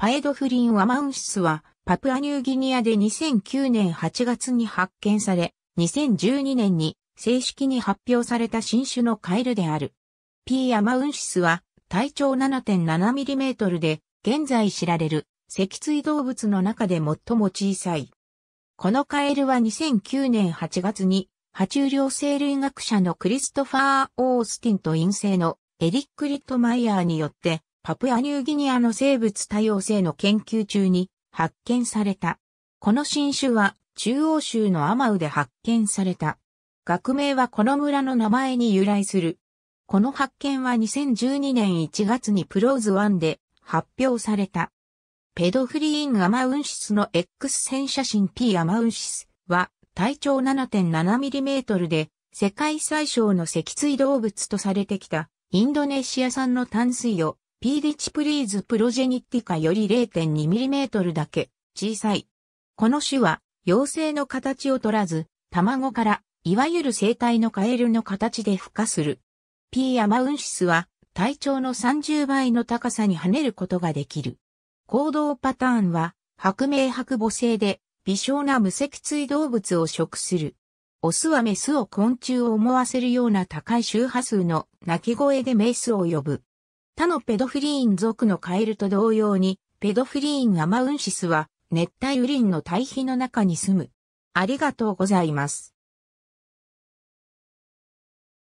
パエドフリン・ワマウンシスは、パプアニューギニアで2009年8月に発見され、2012年に正式に発表された新種のカエルである。P. アマウンシスは、体長 7.7mm で、現在知られる、脊椎動物の中で最も小さい。このカエルは2009年8月に、爬虫量生類学者のクリストファー・オースティンと陰性のエリック・リットマイヤーによってパプアニューギニアの生物多様性の研究中に発見された。この新種は中央州のアマウで発見された。学名はこの村の名前に由来する。この発見は2012年1月にプローズ1で発表された。ペドフリーンアマウンシスの X 線写真 P アマウンシスは体長 7.7mm で世界最小の脊椎動物とされてきたインドネシア産の淡水魚 P ディチプリーズプロジェニティカより 0.2mm だけ小さい。この種は妖精の形を取らず、卵から、いわゆる生体のカエルの形で孵化する。P アマウンシスは体長の30倍の高さに跳ねることができる。行動パターンは、白明白母性で、微小な無脊椎動物を食する。オスはメスを昆虫を思わせるような高い周波数の鳴き声でメスを呼ぶ。他のペドフリーン属のカエルと同様に、ペドフリーンアマウンシスは熱帯雨林の堆肥の中に住む。ありがとうございます。